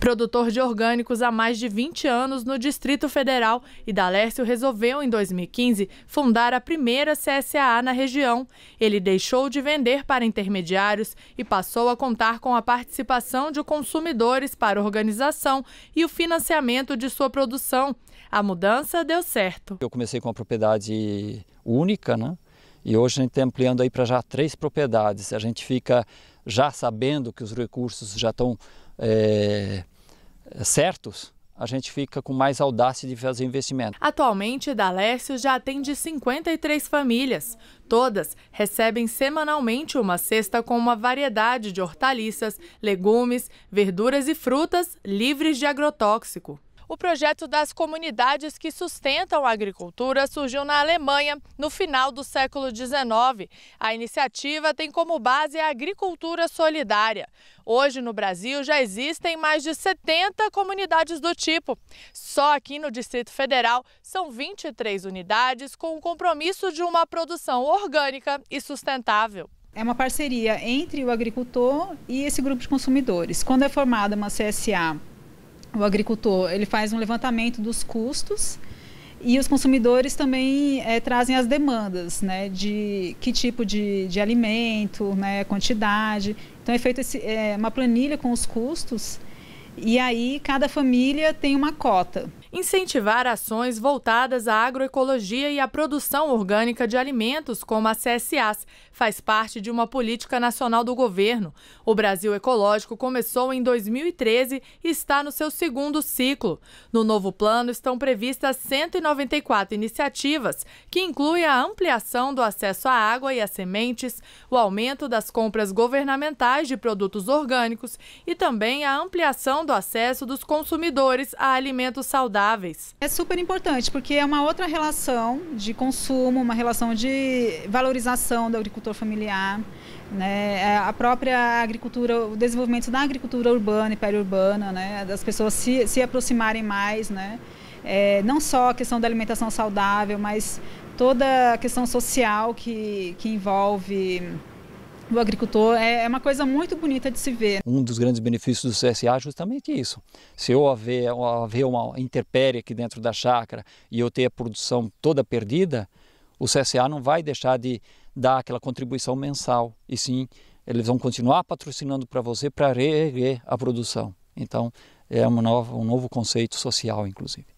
Produtor de orgânicos há mais de 20 anos no Distrito Federal, Idalércio resolveu, em 2015, fundar a primeira CSAA na região. Ele deixou de vender para intermediários e passou a contar com a participação de consumidores para organização e o financiamento de sua produção. A mudança deu certo. Eu comecei com uma propriedade única, né? E hoje a gente está ampliando aí para já três propriedades. A gente fica já sabendo que os recursos já estão é, certos, a gente fica com mais audácia de fazer investimento. Atualmente, Dalécio já atende 53 famílias. Todas recebem semanalmente uma cesta com uma variedade de hortaliças, legumes, verduras e frutas livres de agrotóxico. O projeto das comunidades que sustentam a agricultura surgiu na Alemanha no final do século XIX. A iniciativa tem como base a agricultura solidária. Hoje, no Brasil, já existem mais de 70 comunidades do tipo. Só aqui no Distrito Federal são 23 unidades com o compromisso de uma produção orgânica e sustentável. É uma parceria entre o agricultor e esse grupo de consumidores. Quando é formada uma CSA o agricultor ele faz um levantamento dos custos e os consumidores também é, trazem as demandas, né, de que tipo de, de alimento, né, quantidade. Então é feita é, eh, uma planilha com os custos e aí cada família tem uma cota incentivar ações voltadas à agroecologia e à produção orgânica de alimentos, como a CSAs, faz parte de uma política nacional do governo. O Brasil Ecológico começou em 2013 e está no seu segundo ciclo. No novo plano estão previstas 194 iniciativas, que incluem a ampliação do acesso à água e às sementes, o aumento das compras governamentais de produtos orgânicos e também a ampliação do acesso dos consumidores a alimentos saudáveis saudáveis. É super importante, porque é uma outra relação de consumo, uma relação de valorização do agricultor familiar, né? É a própria agricultura, o desenvolvimento da agricultura urbana e periurbana, né? das pessoas se, se aproximarem mais, né? É, não só a questão da alimentação saudável, mas toda a questão social que, que envolve do agricultor é, é uma coisa muito bonita de se ver. Um dos grandes benefícios do CSA é justamente isso. Se eu haver, haver uma intempérie aqui dentro da chácara e eu ter a produção toda perdida, o CSA não vai deixar de dar aquela contribuição mensal, e sim eles vão continuar patrocinando para você para reerguer a produção. Então é uma nova, um novo conceito social, inclusive.